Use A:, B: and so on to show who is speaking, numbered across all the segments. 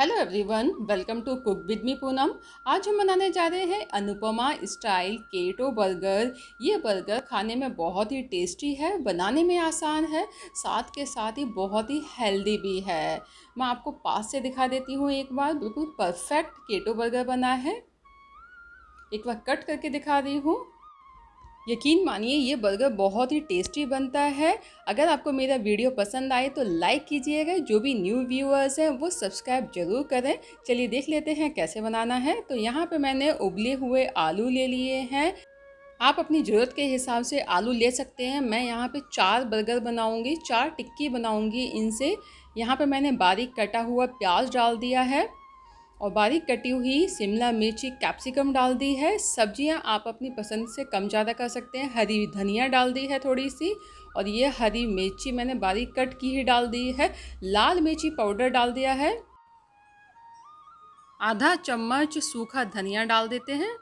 A: hello everyone welcome to cook with me Poonam आज हम बनाने जा रहे हैं अनुपमा स्टाइल केटो बर्गर ये बर्गर खाने में बहुत ही टेस्टी है बनाने में आसान है साथ के साथ ही बहुत ही हेल्दी भी है मैं आपको पास से दिखा देती हूँ एक बार बिल्कुल परफेक्ट केटो बर्गर बना है एक बार कट करके दिखा रही हूँ यकीन मानिए ये बर्गर बहुत ही टेस्टी बनता है अगर आपको मेरा वीडियो पसंद आए तो लाइक कीजिएगा जो भी न्यू व्यूअर्स हैं वो सब्सक्राइब जरूर करें चलिए देख लेते हैं कैसे बनाना है तो यहाँ पे मैंने उबले हुए आलू ले लिए हैं आप अपनी ज़रूरत के हिसाब से आलू ले सकते हैं मैं यहाँ पर चार बर्गर बनाऊँगी चार टिक्की बनाऊँगी इनसे यहाँ पर मैंने बारीक कटा हुआ प्याज डाल दिया है और बारीक कटी हुई शिमला मिर्ची कैप्सिकम डाल दी है सब्जियां आप अपनी पसंद से कम ज़्यादा कर सकते हैं हरी धनिया डाल दी है थोड़ी सी और ये हरी मिर्ची मैंने बारीक कट की ही डाल दी है लाल मिर्ची पाउडर डाल दिया है आधा चम्मच सूखा धनिया डाल देते हैं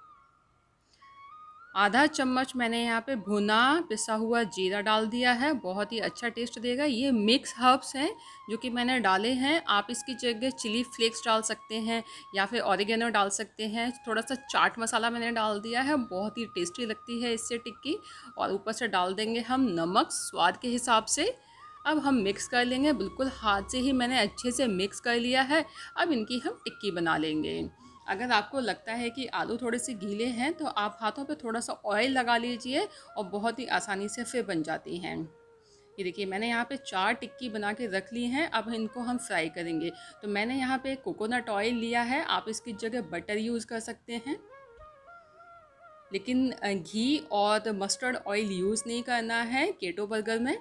A: आधा चम्मच मैंने यहाँ पे भुना पिसा हुआ जीरा डाल दिया है बहुत ही अच्छा टेस्ट देगा ये मिक्स हर्ब्स हैं जो कि मैंने डाले हैं आप इसकी जगह चिली फ्लेक्स डाल सकते हैं या फिर ऑरिगेनो डाल सकते हैं थोड़ा सा चाट मसाला मैंने डाल दिया है बहुत ही टेस्टी लगती है इससे टिक्की और ऊपर से डाल देंगे हम नमक स्वाद के हिसाब से अब हम मिक्स कर लेंगे बिल्कुल हाथ से ही मैंने अच्छे से मिक्स कर लिया है अब इनकी हम टिक्की बना लेंगे अगर आपको लगता है कि आलू थोड़े से गीले हैं तो आप हाथों पे थोड़ा सा ऑयल लगा लीजिए और बहुत ही आसानी से फिर बन जाती हैं ये देखिए मैंने यहाँ पे चार टिक्की बना के रख ली हैं अब इनको हम फ्राई करेंगे तो मैंने यहाँ पे कोकोनट ऑयल लिया है आप इसकी जगह बटर यूज़ कर सकते हैं लेकिन घी और मस्टर्ड ऑयल यूज़ नहीं करना है केटो बर्गर में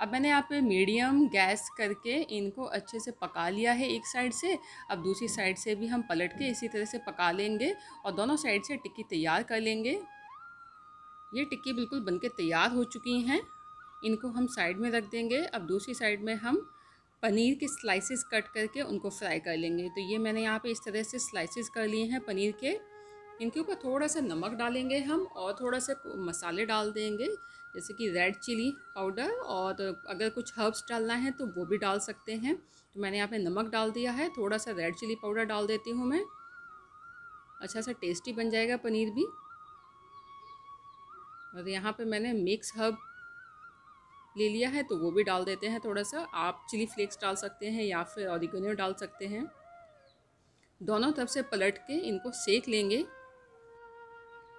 A: अब मैंने यहाँ पे मीडियम गैस करके इनको अच्छे से पका लिया है एक साइड से अब दूसरी साइड से भी हम पलट के इसी तरह से पका लेंगे और दोनों साइड से टिक्की तैयार कर लेंगे ये टिक्की बिल्कुल बन के तैयार हो चुकी हैं इनको हम साइड में रख देंगे अब दूसरी साइड में हम पनीर के स्लाइसेस कट करके उनको फ्राई कर लेंगे तो ये मैंने यहाँ पे इस तरह से स्लाइसेस कर लिए हैं पनीर के इनके ऊपर थोड़ा सा नमक डालेंगे हम और थोड़ा सा मसाले डाल देंगे जैसे कि रेड चिली पाउडर और तो अगर कुछ हर्ब्स डालना है तो वो भी डाल सकते हैं तो मैंने यहाँ पे नमक डाल दिया है थोड़ा सा रेड चिली पाउडर डाल देती हूँ मैं अच्छा सा टेस्टी बन जाएगा पनीर भी और यहाँ पे मैंने मिक्स हर्ब ले लिया है तो वो भी डाल देते हैं थोड़ा सा आप चिली फ्लेक्स डाल सकते हैं या फिर ऑरिगेनो डाल सकते हैं दोनों तरफ से पलट के इनको सेक लेंगे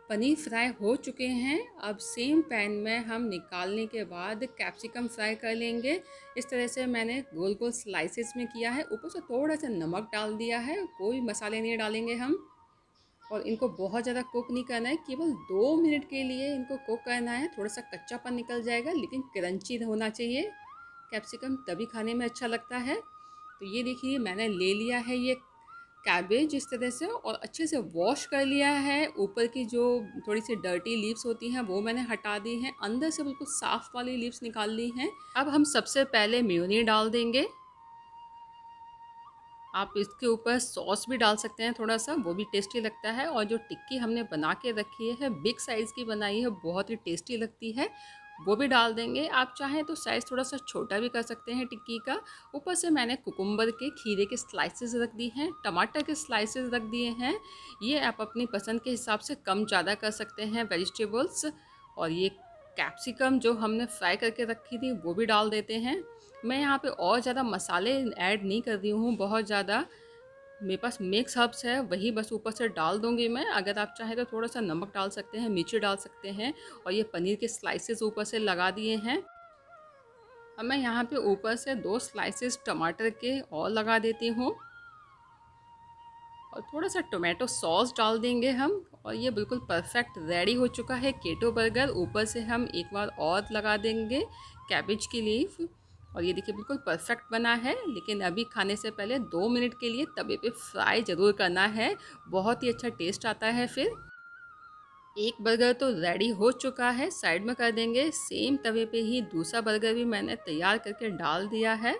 A: पनीर फ्राई हो चुके हैं अब सेम पैन में हम निकालने के बाद कैप्सिकम फ्राई कर लेंगे इस तरह से मैंने गोल गोल स्लाइसेस में किया है ऊपर से थोड़ा सा नमक डाल दिया है कोई मसाले नहीं डालेंगे हम और इनको बहुत ज़्यादा कुक नहीं करना है केवल दो मिनट के लिए इनको कुक करना है थोड़ा सा कच्चापन निकल जाएगा लेकिन क्रंची होना चाहिए कैप्सिकम तभी खाने में अच्छा लगता है तो ये देखिए मैंने ले लिया है ये कैबेज इस तरह से और अच्छे से वॉश कर लिया है ऊपर की जो थोड़ी सी डर्टी लीव्स होती हैं वो मैंने हटा दी हैं अंदर से बिल्कुल साफ़ वाली लीव्स निकाल ली हैं अब हम सबसे पहले म्यूनी डाल देंगे आप इसके ऊपर सॉस भी डाल सकते हैं थोड़ा सा वो भी टेस्टी लगता है और जो टिक्की हमने बना के रखी है बिग साइज़ की बनाई है बहुत ही टेस्टी लगती है वो भी डाल देंगे आप चाहें तो साइज़ थोड़ा सा छोटा भी कर सकते हैं टिक्की का ऊपर से मैंने कुकुम्बर के खीरे के स्लाइसेस रख दिए हैं टमाटर के स्लाइसेस रख दिए हैं ये आप अपनी पसंद के हिसाब से कम ज़्यादा कर सकते हैं वेजिटेबल्स और ये कैप्सिकम जो हमने फ्राई करके रखी थी वो भी डाल देते हैं मैं यहाँ पर और ज़्यादा मसाले ऐड नहीं कर रही हूँ बहुत ज़्यादा मेरे पास मिक्स हर्ब्स है वही बस ऊपर से डाल दूँगी मैं अगर आप चाहें तो थोड़ा सा नमक डाल सकते हैं मिर्ची डाल सकते हैं और ये पनीर के स्लाइसेस ऊपर से लगा दिए हैं अब मैं यहाँ पे ऊपर से दो स्लाइसेस टमाटर के और लगा देती हूँ और थोड़ा सा टोमेटो सॉस डाल देंगे हम और ये बिल्कुल परफेक्ट रेडी हो चुका है केटो बर्गर ऊपर से हम एक बार और लगा देंगे कैबेज की लीफ और ये देखिए बिल्कुल परफेक्ट बना है लेकिन अभी खाने से पहले दो मिनट के लिए तवे पे फ्राई ज़रूर करना है बहुत ही अच्छा टेस्ट आता है फिर एक बर्गर तो रेडी हो चुका है साइड में कर देंगे सेम तवे पे ही दूसरा बर्गर भी मैंने तैयार करके डाल दिया है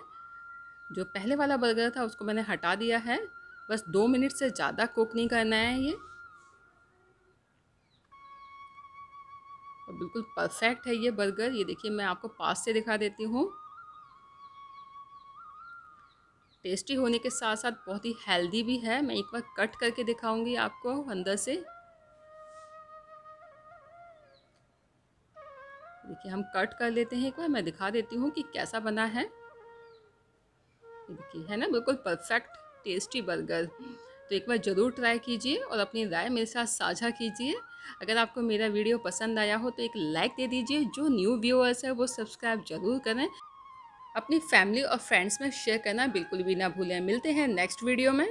A: जो पहले वाला बर्गर था उसको मैंने हटा दिया है बस दो मिनट से ज़्यादा कुक नहीं करना है ये और बिल्कुल परफेक्ट है ये बर्गर ये देखिए मैं आपको पास से दिखा देती हूँ टेस्टी होने के साथ साथ बहुत ही हेल्दी भी है मैं एक बार कट करके दिखाऊंगी आपको अंदर से देखिए हम कट कर लेते हैं एक बार मैं दिखा देती हूँ कि कैसा बना है देखिए है ना बिल्कुल परफेक्ट टेस्टी बर्गर तो एक बार ज़रूर ट्राई कीजिए और अपनी राय मेरे साथ साझा कीजिए अगर आपको मेरा वीडियो पसंद आया हो तो एक लाइक दे दीजिए जो न्यू व्यूअर्स है वो सब्सक्राइब जरूर करें अपनी फैमिली और फ्रेंड्स में शेयर करना बिल्कुल भी ना भूलें मिलते हैं नेक्स्ट वीडियो में